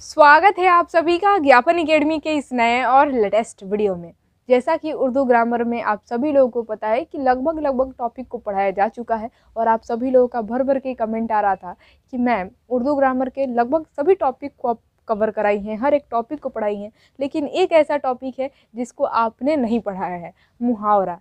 स्वागत है आप सभी का ज्ञापन अकेडमी के इस नए और लेटेस्ट वीडियो में जैसा कि उर्दू ग्रामर में आप सभी लोगों को पता है कि लगभग लगभग टॉपिक को पढ़ाया जा चुका है और आप सभी लोगों का भर भर के कमेंट आ रहा था कि मैम उर्दू ग्रामर के लगभग सभी टॉपिक को आप कवर कराई हैं हर एक टॉपिक को पढ़ाई हैं लेकिन एक ऐसा टॉपिक है जिसको आपने नहीं पढ़ाया है मुहावरा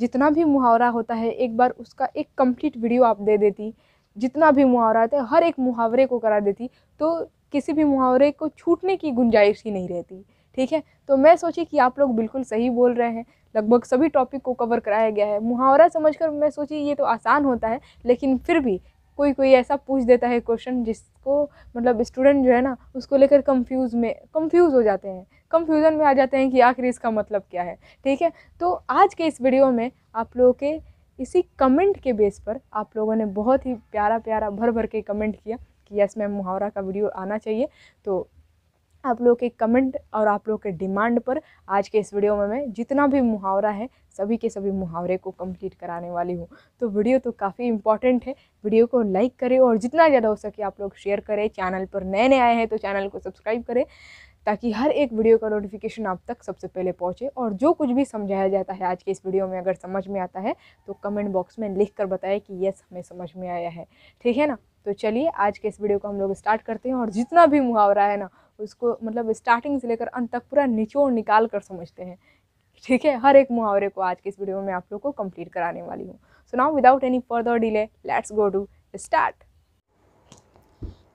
जितना भी मुहावरा होता है एक बार उसका एक कंप्लीट वीडियो आप दे देती जितना भी मुहावरा आता है हर एक मुहावरे को करा देती तो किसी भी मुहावरे को छूटने की गुंजाइश ही नहीं रहती ठीक है तो मैं सोची कि आप लोग बिल्कुल सही बोल रहे हैं लगभग सभी टॉपिक को कवर कराया गया है मुहावरा समझकर मैं सोची ये तो आसान होता है लेकिन फिर भी कोई कोई ऐसा पूछ देता है क्वेश्चन जिसको मतलब स्टूडेंट जो है ना उसको लेकर कंफ्यूज में कंफ्यूज हो जाते हैं कंफ्यूजन में आ जाते हैं कि आखिर इसका मतलब क्या है ठीक है तो आज के इस वीडियो में आप लोगों के इसी कमेंट के बेस पर आप लोगों ने बहुत ही प्यारा प्यारा भर भर के कमेंट किया कि यस मैम मुहावरा का वीडियो आना चाहिए तो आप लोग के कमेंट और आप लोग के डिमांड पर आज के इस वीडियो में मैं जितना भी मुहावरा है सभी के सभी मुहावरे को कंप्लीट कराने वाली हूँ तो वीडियो तो काफ़ी इंपॉर्टेंट है वीडियो को लाइक करें और जितना ज़्यादा हो सके आप लोग शेयर करें चैनल पर नए नए आए हैं तो चैनल को सब्सक्राइब करें ताकि हर एक वीडियो का नोटिफिकेशन आप तक सबसे पहले पहुँचे और जो कुछ भी समझाया जाता है आज के इस वीडियो में अगर समझ में आता है तो कमेंट बॉक्स में लिख कर बताएं कि येस हमें समझ में आया है ठीक है ना तो चलिए आज के इस वीडियो को हम लोग स्टार्ट करते हैं और जितना भी मुहावरा है ना उसको मतलब स्टार्टिंग से लेकर अंत तक पूरा निचोड़ निकाल कर समझते हैं ठीक है हर एक मुहावरे को आज के इस वीडियो में आप लोग को कंप्लीट कराने वाली हूँ so now without any further delay let's go to start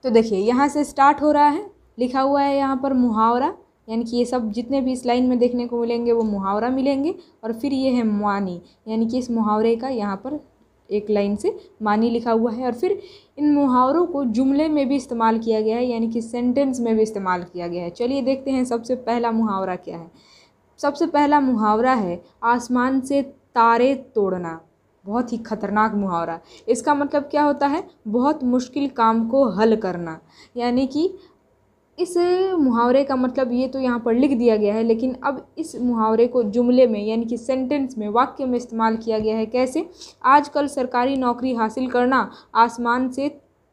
तो देखिए यहाँ से स्टार्ट हो रहा है लिखा हुआ है यहाँ पर मुहावरा यानी कि ये सब जितने भी इस लाइन में देखने को मिलेंगे वो मुहावरा मिलेंगे और फिर ये है मानी यानी कि इस मुहावरे का यहाँ पर एक लाइन से मानी लिखा हुआ है और फिर इन मुहावरों को जुमले में भी इस्तेमाल किया गया है यानी कि सेंटेंस में भी इस्तेमाल किया गया है चलिए देखते हैं सबसे पहला मुहावरा क्या है सबसे पहला मुहावरा है आसमान से तारे तोड़ना बहुत ही खतरनाक मुहावरा इसका मतलब क्या होता है बहुत मुश्किल काम को हल करना यानी कि इस मुहावरे का मतलब ये तो यहाँ पर लिख दिया गया है लेकिन अब इस मुहावरे को जुमले में यानी कि सेंटेंस में वाक्य में इस्तेमाल किया गया है कैसे आजकल सरकारी नौकरी हासिल करना आसमान से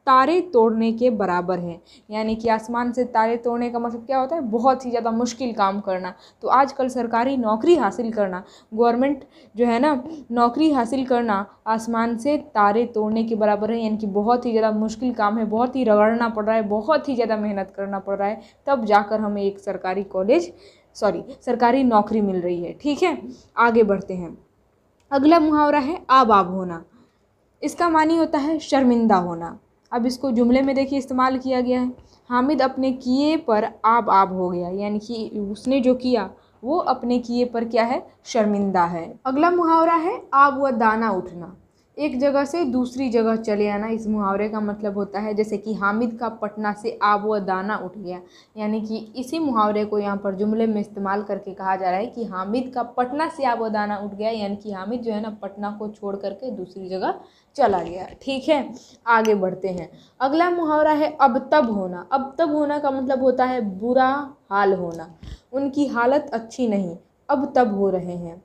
तारे तोड़ने के बराबर है यानी कि आसमान से तारे तोड़ने का मतलब क्या होता है बहुत ही ज़्यादा मुश्किल काम करना तो आजकल सरकारी नौकरी हासिल करना गवर्नमेंट जो है ना नौकरी हासिल करना आसमान से तारे तोड़ने के बराबर है यानी कि बहुत ही ज़्यादा मुश्किल काम है बहुत ही रगड़ना पड़ रहा है बहुत ही ज़्यादा मेहनत करना पड़ रहा है तब जाकर हमें एक सरकारी कॉलेज सॉरी सरकारी नौकरी मिल रही है ठीक है आगे बढ़ते हैं अगला मुहावरा है आबाब होना इसका मानी होता है शर्मिंदा होना अब इसको जुमले में देखिए इस्तेमाल किया गया है हामिद अपने किए पर आब आब हो गया यानी कि उसने जो किया वो अपने किए पर क्या है शर्मिंदा है अगला मुहावरा है आब व दाना उठना एक जगह से दूसरी जगह चले आना इस मुहावरे का मतलब होता है जैसे कि हामिद का पटना से आब व दाना उठ गया यानी कि इसी मुहावरे को यहाँ पर जुमले में इस्तेमाल करके कहा जा रहा है कि हामिद का पटना से आब व दाना उठ गया यानी कि हामिद जो है ना पटना को छोड़ करके दूसरी जगह चला गया ठीक है आगे बढ़ते हैं अगला मुहावरा है अब तब होना अब तब होना का मतलब होता है बुरा हाल होना उनकी हालत अच्छी नहीं अब तब हो रहे हैं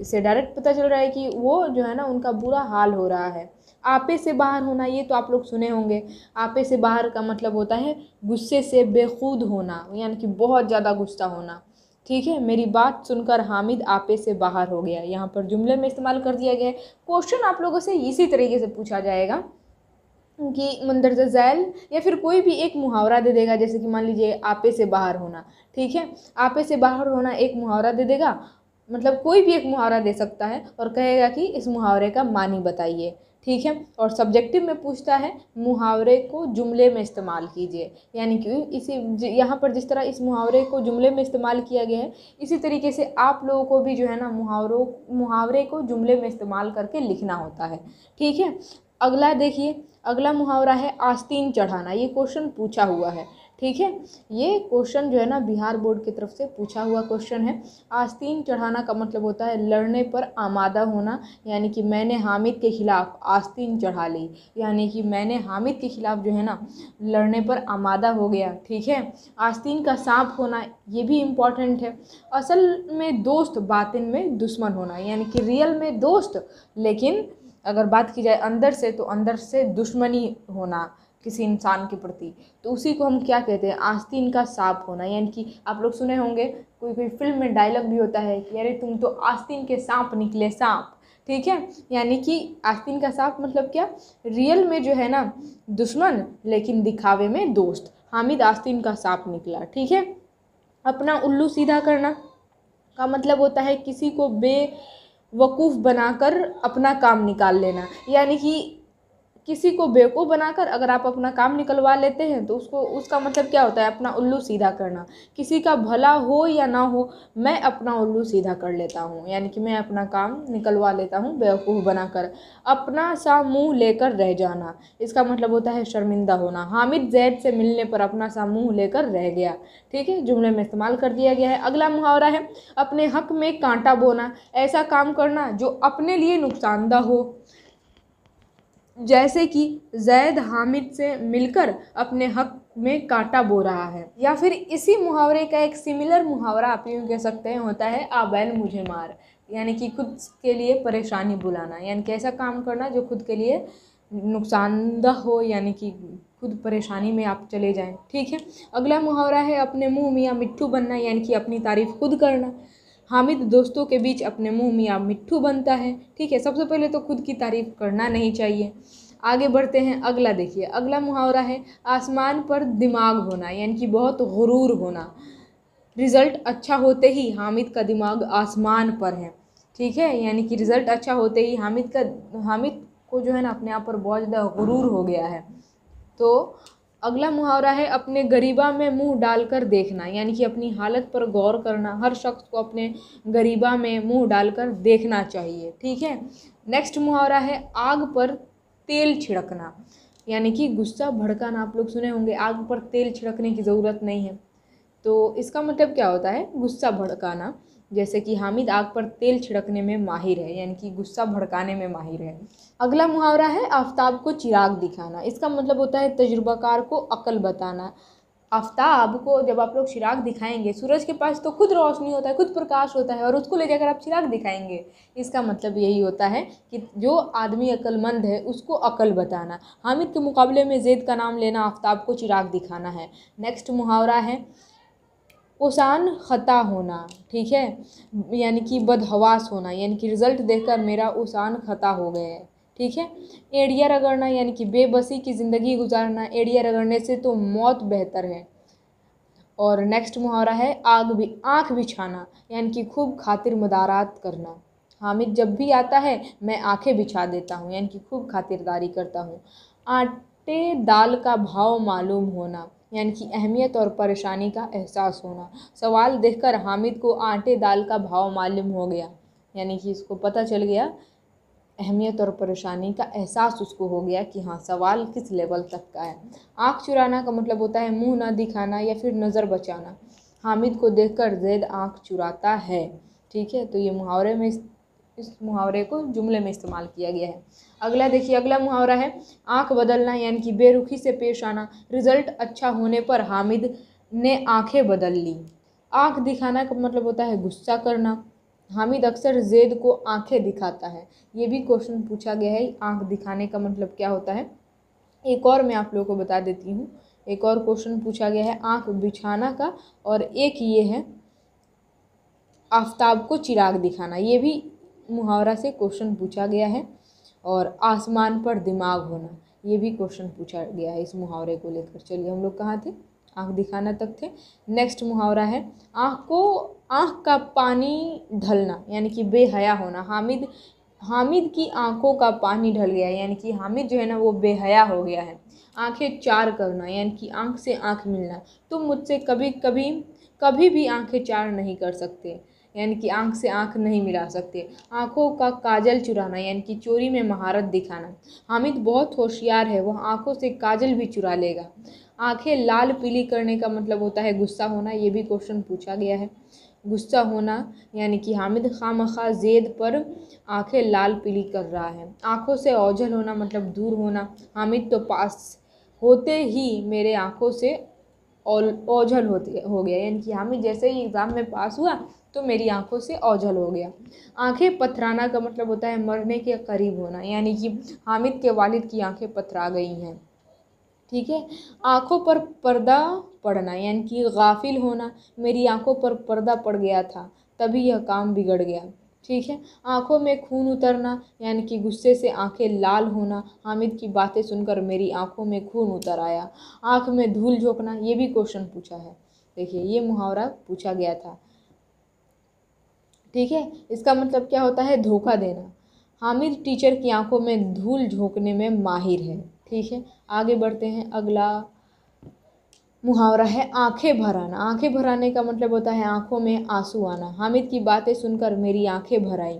इससे डायरेक्ट पता चल रहा है कि वो जो है ना उनका बुरा हाल हो रहा है आपे से बाहर होना ये तो आप लोग सुने होंगे आपे से बाहर का मतलब होता है गुस्से से बेखुद होना यानी कि बहुत ज़्यादा गुस्सा होना ठीक है मेरी बात सुनकर हामिद आपे से बाहर हो गया यहाँ पर जुमले में इस्तेमाल कर दिया गया है क्वेश्चन आप लोगों से इसी तरीके से पूछा जाएगा कि मंदरजा जैल या फिर कोई भी एक मुहावरा दे देगा जैसे कि मान लीजिए आपे से बाहर होना ठीक है आपे से बाहर होना एक मुहावरा दे देगा मतलब कोई भी एक मुहावरा दे सकता है और कहेगा कि इस मुहावरे का मानी बताइए ठीक है और सब्जेक्टिव में पूछता है मुहावरे को जुमले में इस्तेमाल कीजिए यानी कि इसी यहाँ पर जिस तरह इस मुहावरे को जुमले में इस्तेमाल किया गया है इसी तरीके से आप लोगों को भी जो है ना मुहावरों मुहावरे को जुमले में इस्तेमाल करके लिखना होता है ठीक है अगला देखिए अगला मुहावरा है आस्तीन चढ़ाना ये क्वेश्चन पूछा हुआ है ठीक है ये क्वेश्चन जो है ना बिहार बोर्ड की तरफ से पूछा हुआ क्वेश्चन है आस्तीन चढ़ाना का मतलब होता है लड़ने पर आमादा होना यानी कि मैंने हामिद के ख़िलाफ़ आस्तीन चढ़ा ली यानी कि मैंने हामिद के ख़िलाफ़ जो है ना लड़ने पर आमादा हो गया ठीक है आस्तीन का सांप होना ये भी इम्पॉर्टेंट है असल में दोस्त बातिन में दुश्मन होना यानी कि रियल में दोस्त लेकिन अगर बात की जाए अंदर से तो अंदर से दुश्मनी होना किसी इंसान के प्रति तो उसी को हम क्या कहते हैं आस्तीन का सांप होना यानी कि आप लोग सुने होंगे कोई कोई फिल्म में डायलॉग भी होता है कि अरे तुम तो आस्तीन के सांप निकले सांप ठीक है यानी कि आस्तीन का सांप मतलब क्या रियल में जो है ना दुश्मन लेकिन दिखावे में दोस्त हामिद आस्तीन का सांप निकला ठीक है अपना उल्लू सीधा करना का मतलब होता है किसी को बेवकूफ़ बनाकर अपना काम निकाल लेना यानी कि किसी को बेवकूफ़ बनाकर अगर आप अपना काम निकलवा लेते हैं तो उसको उसका मतलब क्या होता है अपना उल्लू सीधा करना किसी का भला हो या ना हो मैं अपना उल्लू सीधा कर लेता हूँ यानी कि मैं अपना काम निकलवा लेता हूँ बेवकूफ़ बनाकर अपना सा मुँह लेकर रह जाना इसका मतलब होता है शर्मिंदा होना हामिद जैद से मिलने पर अपना सा मुँह लेकर रह गया ठीक है जुमले में इस्तेमाल कर दिया गया है अगला मुहावरा है अपने हक में कांटा बोना ऐसा काम करना जो अपने लिए नुकसानदा हो जैसे कि जैद हामिद से मिलकर अपने हक में कांटा बो रहा है या फिर इसी मुहावरे का एक सिमिलर मुहावरा आप यूँ कह सकते हैं होता है आ बैल मुझे मार यानी कि खुद के लिए परेशानी बुलाना यानी कि ऐसा काम करना जो खुद के लिए नुकसानदह हो यानी कि खुद परेशानी में आप चले जाएं ठीक है अगला मुहावरा है अपने मुंह मियाँ मिट्टू बनना यानी कि अपनी तारीफ़ खुद करना हामिद दोस्तों के बीच अपने मुँह मियाँ मिट्ठू बनता है ठीक है सबसे पहले तो खुद की तारीफ़ करना नहीं चाहिए आगे बढ़ते हैं अगला देखिए अगला मुहावरा है आसमान पर दिमाग होना यानी कि बहुत गुरूर होना रिज़ल्ट अच्छा होते ही हामिद का दिमाग आसमान पर है ठीक है यानी कि रिज़ल्ट अच्छा होते ही हामिद का हामिद को जो है ना अपने आप पर बहुत ज़्यादा गुरूर हो गया है तो अगला मुहावरा है अपने गरीबा में मुंह डालकर देखना यानी कि अपनी हालत पर गौर करना हर शख्स को अपने गरीबा में मुंह डालकर देखना चाहिए ठीक है नेक्स्ट मुहावरा है आग पर तेल छिड़कना यानी कि गुस्सा भड़काना आप लोग सुने होंगे आग पर तेल छिड़कने की ज़रूरत नहीं है तो इसका मतलब क्या होता है गुस्सा भड़काना जैसे कि हामिद आग पर तेल छिड़कने में माहिर है यानी कि गुस्सा भड़काने में माहिर है अगला मुहावरा है आफ्ताब को चिराग दिखाना इसका मतलब होता है तजुर्बाकार को अकल बताना आफ्ताब को जब आप लोग चिराग दिखाएंगे सूरज के पास तो खुद रोशनी होता है खुद प्रकाश होता है और उसको ले जाकर आप चिराग दिखाएंगे इसका मतलब यही होता है कि जो आदमी अक्लमंद है उसको अकल बताना हामिद के मुकाबले में जैद का नाम लेना आफ्ताब को चिराग दिखाना है नेक्स्ट मुहावरा है उसान ख़ता होना ठीक है यानी कि बदहवास होना यानी कि रिज़ल्ट देखकर मेरा उसान ख़ता हो गया है ठीक है एड़िया रगड़ना यानी कि बेबसी की ज़िंदगी गुजारना एड़िया रगड़ने से तो मौत बेहतर है और नेक्स्ट मुहावरा है आग भी आँख बिछाना यानी कि खूब खातिर मदारात करना हामिद जब भी आता है मैं आंखें बिछा देता हूँ यानी कि खूब खातिरदारी करता हूँ आटे दाल का भाव मालूम होना यानी कि अहमियत और परेशानी का एहसास होना सवाल देखकर हामिद को आटे दाल का भाव मालूम हो गया यानी कि इसको पता चल गया अहमियत और परेशानी का एहसास उसको हो गया कि हाँ सवाल किस लेवल तक का है आँख चुराना का मतलब होता है मुंह ना दिखाना या फिर नज़र बचाना हामिद को देखकर जैद आँख चुराता है ठीक है तो ये मुहावरे में इस मुहावरे को जुमले में इस्तेमाल किया गया है अगला देखिए अगला मुहावरा है आंख बदलना यानी कि बेरुखी से पेश आना रिजल्ट अच्छा होने पर हामिद ने आंखें बदल ली आंख दिखाना का मतलब होता है गुस्सा करना हामिद अक्सर जेद को आंखें दिखाता है ये भी क्वेश्चन पूछा गया है आंख दिखाने का मतलब क्या होता है एक और मैं आप लोगों को बता देती हूँ एक और क्वेश्चन पूछा गया है आँख बिछाना का और एक ये है आफ्ताब को चिराग दिखाना ये भी मुहावरा से क्वेश्चन पूछा गया है और आसमान पर दिमाग होना ये भी क्वेश्चन पूछा गया है इस मुहावरे को लेकर चलिए हम लोग कहाँ थे आँख दिखाना तक थे नेक्स्ट मुहावरा है आँख को आँख का पानी ढलना यानी कि बेहया होना हामिद हामिद की आँखों का पानी ढल गया है यानी कि हामिद जो है ना वो बेहया हो गया है आँखें चार करना यानी कि आँख से आँख मिलना तुम मुझसे कभी कभी कभी भी आँखें चार नहीं कर सकते यानी कि आंख से आंख नहीं मिला सकते आंखों का काजल चुराना यानी कि चोरी में महारत दिखाना हामिद बहुत होशियार है वह आंखों से काजल भी चुरा लेगा आंखें लाल पीली करने का मतलब होता है गुस्सा होना ये भी क्वेश्चन पूछा गया है गुस्सा होना यानी कि हामिद खाम खा जेद पर आंखें लाल पीली कर रहा है आंखों से ओझल होना मतलब दूर होना हामिद तो पास होते ही मेरे आंखों से ओझल होते हो गया यानी कि हामिद जैसे ही एग्ज़ाम में पास हुआ तो मेरी आंखों से ओझल हो गया आंखें पथराना का मतलब होता है मरने के करीब होना यानी कि हामिद के वालिद की आंखें पथरा गई हैं ठीक है आंखों पर पर्दा पड़ना यानी कि गाफिल होना मेरी आंखों पर पर्दा पड़ गया था तभी यह काम बिगड़ गया ठीक है आंखों में खून उतरना यानी कि गुस्से से आंखें लाल होना हामिद की बातें सुनकर मेरी आंखों में खून उतर आया आंख में धूल झोंकना ये भी क्वेश्चन पूछा है देखिए ये मुहावरा पूछा गया था ठीक है इसका मतलब क्या होता है धोखा देना हामिद टीचर की आंखों में धूल झोंकने में माहिर है ठीक है आगे बढ़ते हैं अगला मुहावरा है आंखें भराना आंखें भराने का मतलब होता है आंखों में आंसू आना हामिद की बातें सुनकर मेरी आंखें भर आई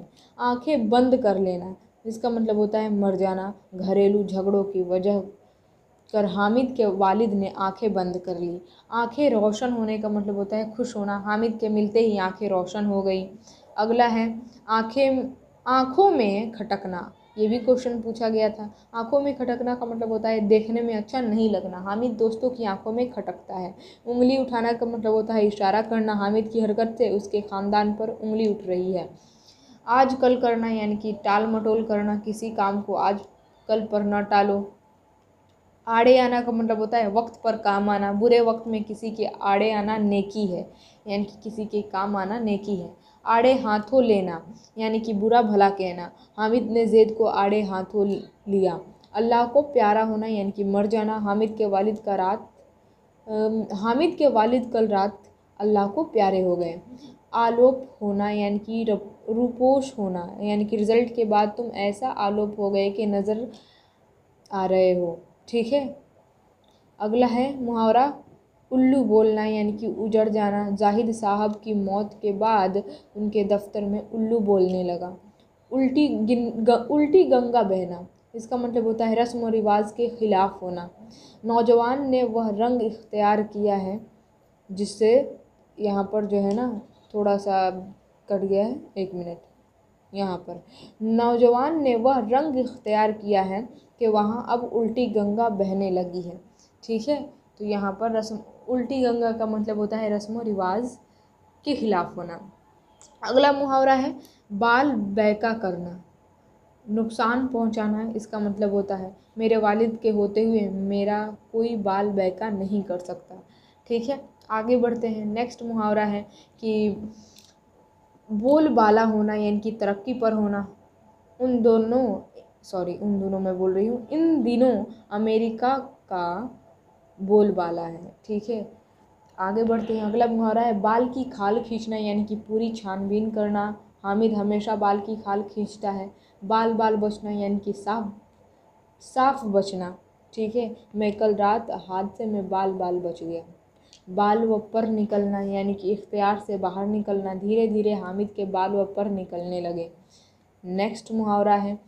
आंखें बंद कर लेना इसका मतलब होता है मर जाना घरेलू झगड़ों की वजह कर हामिद के वालिद ने आंखें बंद कर ली आंखें रोशन होने का मतलब होता है खुश होना हामिद के मिलते ही आंखें रोशन हो गई अगला है आँखें आँखों में खटकना ये भी क्वेश्चन पूछा गया था आँखों में खटकना का मतलब होता है देखने में अच्छा नहीं लगना हामिद दोस्तों की आँखों में खटकता है उंगली उठाना का मतलब होता है इशारा करना हामिद की हरकत से उसके ख़ानदान पर उंगली उठ रही है आज कल करना यानी कि टाल मटोल करना किसी काम को आज कल पर न टालो आड़े आना का मतलब होता है वक्त पर काम आना बुरे वक्त में किसी के आड़े आना नेकी है यानी कि किसी के काम आना नेकी है आड़े हाथों लेना यानी कि बुरा भला कहना हामिद ने जैद को आड़े हाथों लिया अल्लाह को प्यारा होना यानी कि मर जाना हामिद के वालिद का रात हामिद के वालिद कल रात अल्लाह को प्यारे हो गए आलोप होना यानि कि रूपोश होना यानी कि रिज़ल्ट के बाद तुम ऐसा आलोप हो गए कि नज़र आ रहे हो ठीक है अगला है मुहावरा उल्लू बोलना यानी कि उजड़ जाना जाहिद साहब की मौत के बाद उनके दफ्तर में उल्लू बोलने लगा उल्टी गिन ग, उल्टी गंगा बहना इसका मतलब होता है रस्म व रिवाज के ख़िलाफ़ होना नौजवान ने वह रंग इख्तियार किया है जिससे यहाँ पर जो है ना थोड़ा सा कट गया है एक मिनट यहाँ पर नौजवान ने वह रंग इख्तियार किया है कि वहाँ अब उल्टी गंगा बहने लगी है ठीक है तो यहाँ पर रस्म उल्टी गंगा का मतलब होता है रस्म रिवाज के खिलाफ होना अगला मुहावरा है बाल बैका करना नुकसान पहुंचाना इसका मतलब होता है मेरे वालिद के होते हुए मेरा कोई बाल बैका नहीं कर सकता ठीक है आगे बढ़ते हैं नेक्स्ट मुहावरा है कि बोल बाला होना यानी कि तरक्की पर होना उन दोनों सॉरी उन दोनों मैं बोल रही हूँ इन दिनों अमेरिका का बोलबाला है ठीक है आगे बढ़ते हैं अगला मुहावरा है बाल की खाल खींचना यानी कि पूरी छानबीन करना हामिद हमेशा बाल की खाल खींचता है बाल बाल बचना यानी कि साफ साफ बचना ठीक है मैं कल रात हादसे में बाल बाल बच गया बाल व पर निकलना यानी कि इख्तियार से बाहर निकलना धीरे धीरे हामिद के बाल व पर निकलने लगे नेक्स्ट मुहावरा है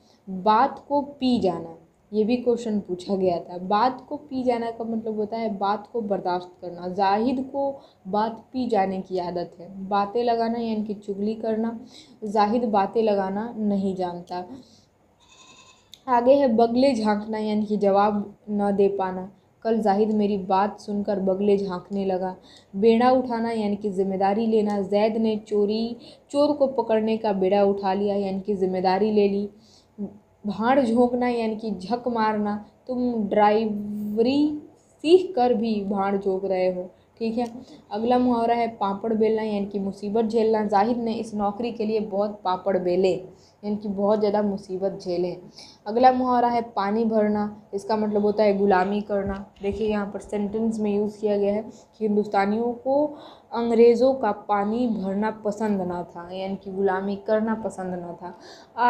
बात को पी जाना ये भी क्वेश्चन पूछा गया था बात को पी जाना का मतलब होता है बात को बर्दाश्त करना जाहिद को बात पी जाने की आदत है बातें लगाना या कि चुगली करना जाहिद बातें लगाना नहीं जानता आगे है बगले झांकना यानी कि जवाब न दे पाना कल जाहिद मेरी बात सुनकर बगले झांकने लगा बेड़ा उठाना यानी कि जिम्मेदारी लेना जैद ने चोरी चोर को पकड़ने का बेड़ा उठा लिया यानी कि जिम्मेदारी ले ली भाड़ झोंकना यानी कि झक मारना तुम ड्राइवरी सीख कर भी भाड़ झोंक रहे हो ठीक है अगला मुहावरा है पापड़ बेलना यानी कि मुसीबत झेलना जाहिर ने इस नौकरी के लिए बहुत पापड़ बेले यानी कि बहुत ज़्यादा मुसीबत झेले अगला मुहावरा है पानी भरना इसका मतलब होता है गुलामी करना देखिए यहाँ पर सेंटेंस में यूज़ किया गया है कि हिंदुस्तानियों को अंग्रेज़ों का पानी भरना पसंद ना था यानी कि गुलामी करना पसंद ना था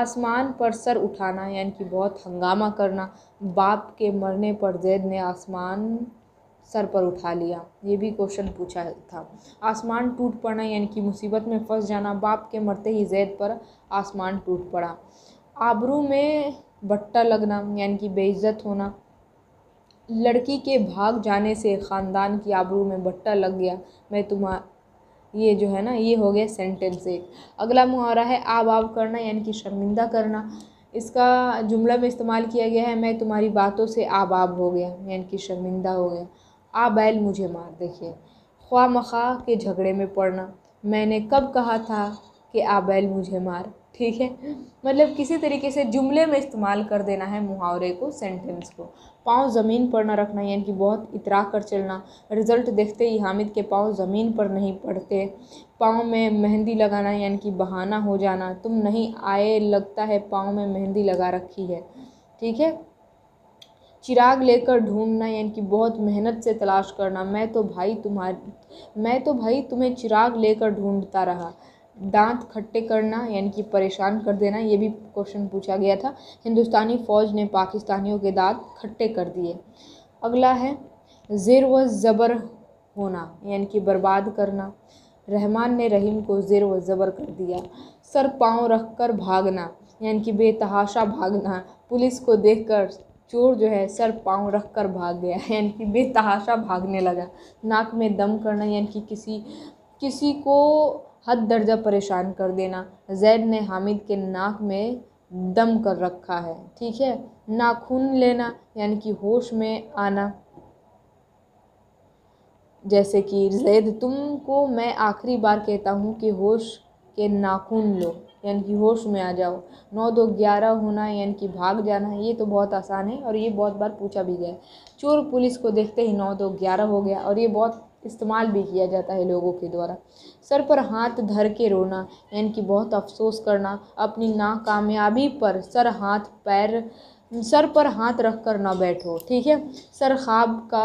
आसमान पर सर उठाना यानी कि बहुत हंगामा करना बाप के मरने पर जैद ने आसमान सर पर उठा लिया ये भी क्वेश्चन पूछा था आसमान टूट पड़ना यानी कि मुसीबत में फंस जाना बाप के मरते ही जैद पर आसमान टूट पड़ा आबरू में बट्टा लगना यानी कि बेइज्जत होना लड़की के भाग जाने से ख़ानदान की आबरू में बट्टा लग गया मैं तुम्हारा ये जो है ना ये हो गया सेंटेंस एक अगला मुहावरा है आब आब करना यानी कि शर्मिंदा करना इसका जुमला में इस्तेमाल किया गया है मैं तुम्हारी बातों से आब आब हो गया यानी कि शर्मिंदा हो गया आ बैल मुझे मार देखिए ख्वा मखा के झगड़े में पड़ना मैंने कब कहा था कि आ बैल मुझे मार ठीक है मतलब किसी तरीके से जुमले में इस्तेमाल कर देना है मुहावरे को सेंटेंस को पाँव ज़मीन पर ना रखना यानी कि बहुत इतरा कर चलना रिज़ल्ट देखते ही हामिद के पाँव ज़मीन पर नहीं पड़ते पाँव में मेहंदी लगाना यानी कि बहाना हो जाना तुम नहीं आए लगता है पाँव में मेहंदी लगा रखी है ठीक है चिराग लेकर ढूंढना यानी कि बहुत मेहनत से तलाश करना मैं तो भाई तुम्हारी मैं तो भाई तुम्हें चिराग लेकर ढूंढता रहा दांत खट्टे करना यानी कि परेशान कर देना ये भी क्वेश्चन पूछा गया था हिंदुस्तानी फ़ौज ने पाकिस्तानियों के दांत खट्टे कर दिए अगला है जेर व ज़बर होना यानी कि बर्बाद करना रहमान ने रहीम को ज़ेर व ज़बर कर दिया सर पाँव रख कर भागना यानी कि बेतहाशा भागना पुलिस को देखकर चोर जो है सर पांव रख कर भाग गया यानी कि बेतहाशा भागने लगा नाक में दम करना यानी कि किसी किसी को हद दर्जा परेशान कर देना जैद ने हामिद के नाक में दम कर रखा है ठीक है नाखून लेना यानी कि होश में आना जैसे कि जैद तुम को मैं आखिरी बार कहता हूँ कि होश के नाखून लो यानी कि होश में आ जाओ नौ दो ग्यारह होना यानी कि भाग जाना ये तो बहुत आसान है और ये बहुत बार पूछा भी गया है चोर पुलिस को देखते ही नौ दो ग्यारह हो गया और ये बहुत इस्तेमाल भी किया जाता है लोगों के द्वारा सर पर हाथ धर के रोना यानी कि बहुत अफसोस करना अपनी नाकामयाबी पर सर हाथ पैर सर पर हाथ रख कर ना बैठो ठीक है सर खाब का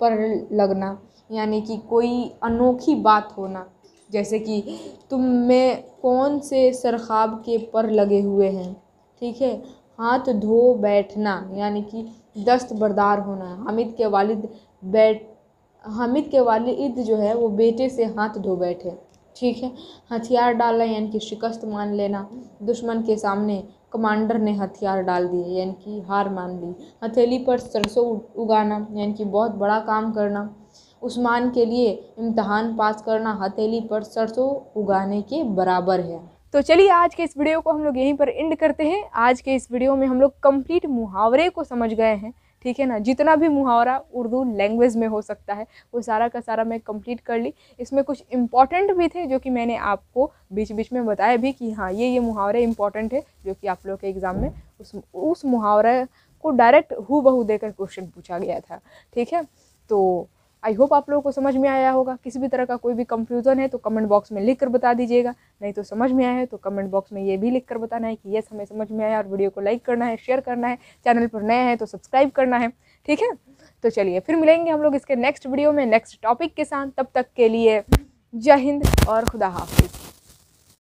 पर लगना यानी कि कोई अनोखी बात होना जैसे कि तुम में कौन से सरख़ाब के पर लगे हुए हैं ठीक है हाथ धो बैठना यानी कि दस्तबरदार होना हामिद के वालिद बैठ हामिद के वालिद जो है वो बेटे से हाथ धो बैठे ठीक है हथियार डालना यानी कि शिकस्त मान लेना दुश्मन के सामने कमांडर ने हथियार डाल दिए यानी कि हार मान ली हथेली पर सरसों उगाना यानी कि बहुत बड़ा काम करना उस्मान के लिए इम्तहान पास करना हथेली पर सरसों उगाने के बराबर है तो चलिए आज के इस वीडियो को हम लोग यहीं पर एंड करते हैं आज के इस वीडियो में हम लोग कंप्लीट मुहावरे को समझ गए हैं ठीक है ना जितना भी मुहावरा उर्दू लैंग्वेज में हो सकता है वो सारा का सारा मैं कंप्लीट कर ली इसमें कुछ इम्पॉर्टेंट भी थे जो कि मैंने आपको बीच बीच में बताया भी कि हाँ ये ये मुहावरे इम्पॉर्टेंट है जो कि आप लोग के एग्ज़ाम में उस उस मुहावरे को डायरेक्ट हु बहू देकर क्वेश्चन पूछा गया था ठीक है तो आई होप आप लोगों को समझ में आया होगा किसी भी तरह का कोई भी कंफ्यूजन है तो कमेंट बॉक्स में लिख कर बता दीजिएगा नहीं तो समझ में आया है तो कमेंट बॉक्स में ये भी लिख कर बताना है कि यस हमें समझ में आया और वीडियो को लाइक करना है शेयर करना है चैनल पर नया है तो सब्सक्राइब करना है ठीक है तो चलिए फिर मिलेंगे हम लोग इसके नेक्स्ट वीडियो में नेक्स्ट टॉपिक के साथ तब तक के लिए जय हिंद और खुदा हाफिज़